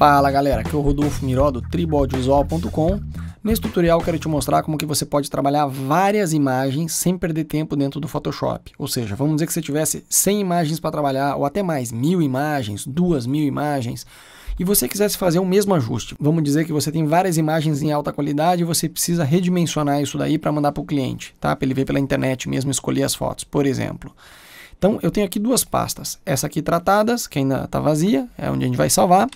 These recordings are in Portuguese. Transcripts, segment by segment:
Fala galera, aqui é o Rodolfo Miró do triboaudiovisual.com. Nesse tutorial quero te mostrar como que você pode trabalhar várias imagens sem perder tempo dentro do Photoshop. Ou seja, vamos dizer que você tivesse 100 imagens para trabalhar ou até mais, mil imagens, duas mil imagens e você quisesse fazer o mesmo ajuste. Vamos dizer que você tem várias imagens em alta qualidade e você precisa redimensionar isso daí para mandar para o cliente, tá? Para ele ver pela internet mesmo escolher as fotos, por exemplo. Então, eu tenho aqui duas pastas. Essa aqui tratadas, que ainda está vazia, é onde a gente vai salvar.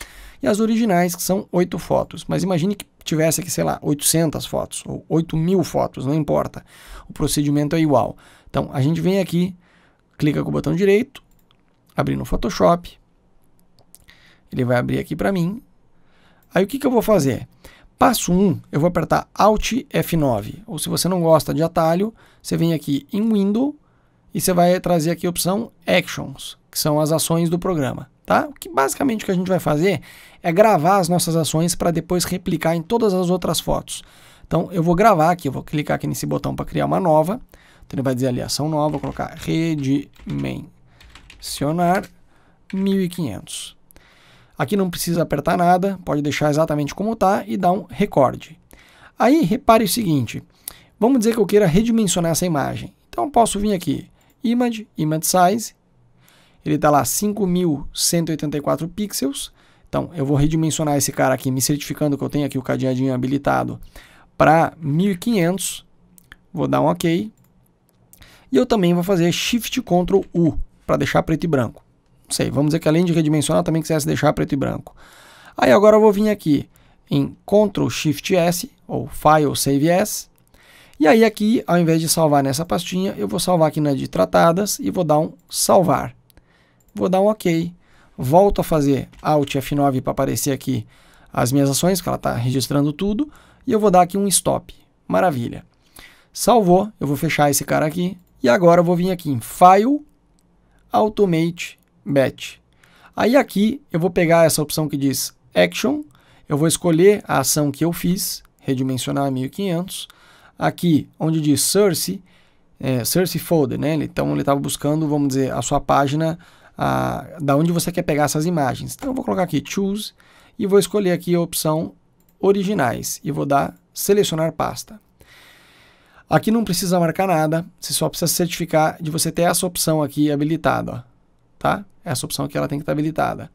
E as originais, que são oito fotos. Mas imagine que tivesse aqui, sei lá, 800 fotos ou 8 mil fotos, não importa. O procedimento é igual. Então, a gente vem aqui, clica com o botão direito, abrir no Photoshop. Ele vai abrir aqui para mim. Aí, o que, que eu vou fazer? Passo 1, eu vou apertar Alt F9. Ou se você não gosta de atalho, você vem aqui em Window, e você vai trazer aqui a opção Actions, que são as ações do programa. Tá? O que basicamente o que a gente vai fazer é gravar as nossas ações para depois replicar em todas as outras fotos. Então eu vou gravar aqui, eu vou clicar aqui nesse botão para criar uma nova. Então ele vai dizer ali ação nova, vou colocar redimensionar 1500. Aqui não precisa apertar nada, pode deixar exatamente como está e dar um recorde. Aí repare o seguinte, vamos dizer que eu queira redimensionar essa imagem. Então eu posso vir aqui, image, image size, ele está lá 5.184 pixels, então eu vou redimensionar esse cara aqui, me certificando que eu tenho aqui o cadeadinho habilitado para 1.500, vou dar um ok, e eu também vou fazer Shift Ctrl U para deixar preto e branco. Não sei, vamos dizer que além de redimensionar, também quisesse deixar preto e branco. Aí agora eu vou vir aqui em Ctrl Shift S, ou File Save S, e aí aqui, ao invés de salvar nessa pastinha, eu vou salvar aqui na de tratadas e vou dar um salvar. Vou dar um OK. Volto a fazer Alt F9 para aparecer aqui as minhas ações, que ela está registrando tudo, e eu vou dar aqui um stop. Maravilha. Salvou, eu vou fechar esse cara aqui, e agora eu vou vir aqui em File, Automate, Batch. Aí aqui eu vou pegar essa opção que diz Action, eu vou escolher a ação que eu fiz, redimensionar 1500, aqui onde diz Source, é, Source Folder, né? Então ele estava buscando, vamos dizer, a sua página a, da onde você quer pegar essas imagens. Então eu vou colocar aqui Choose e vou escolher aqui a opção Originais e vou dar Selecionar pasta. Aqui não precisa marcar nada, você só precisa certificar de você ter essa opção aqui habilitada, tá? Essa opção aqui ela tem que estar tá habilitada.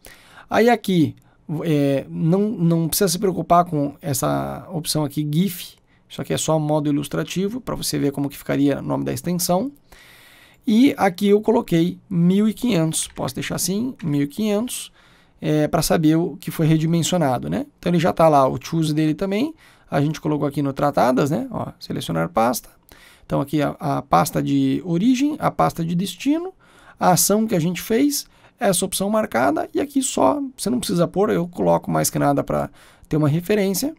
Aí aqui, é, não, não precisa se preocupar com essa opção aqui GIF, isso aqui é só um modo ilustrativo para você ver como que ficaria o nome da extensão. E aqui eu coloquei 1500, posso deixar assim, 1500, é, para saber o que foi redimensionado, né? Então ele já está lá, o choose dele também, a gente colocou aqui no tratadas, né? Ó, selecionar pasta, então aqui a, a pasta de origem, a pasta de destino, a ação que a gente fez, essa opção marcada, e aqui só, você não precisa pôr, eu coloco mais que nada para ter uma referência,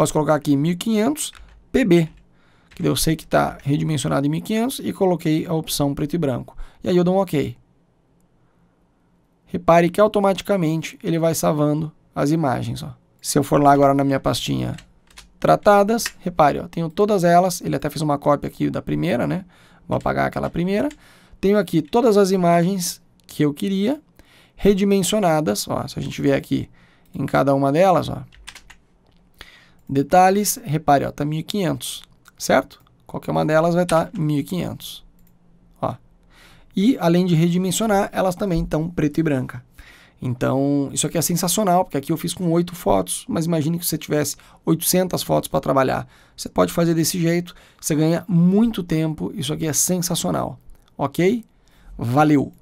Posso colocar aqui 1500 PB, que eu sei que está redimensionado em 1500 e coloquei a opção preto e branco. E aí eu dou um OK. Repare que automaticamente ele vai salvando as imagens. Ó. Se eu for lá agora na minha pastinha tratadas, repare, ó, tenho todas elas, ele até fez uma cópia aqui da primeira, né? Vou apagar aquela primeira. Tenho aqui todas as imagens que eu queria, redimensionadas, ó, se a gente vier aqui em cada uma delas, ó, Detalhes, repare, está 1500, certo? Qualquer uma delas vai estar tá 1500. Ó. E além de redimensionar, elas também estão preto e branca. Então, isso aqui é sensacional, porque aqui eu fiz com oito fotos, mas imagine que você tivesse 800 fotos para trabalhar. Você pode fazer desse jeito, você ganha muito tempo, isso aqui é sensacional. OK? Valeu.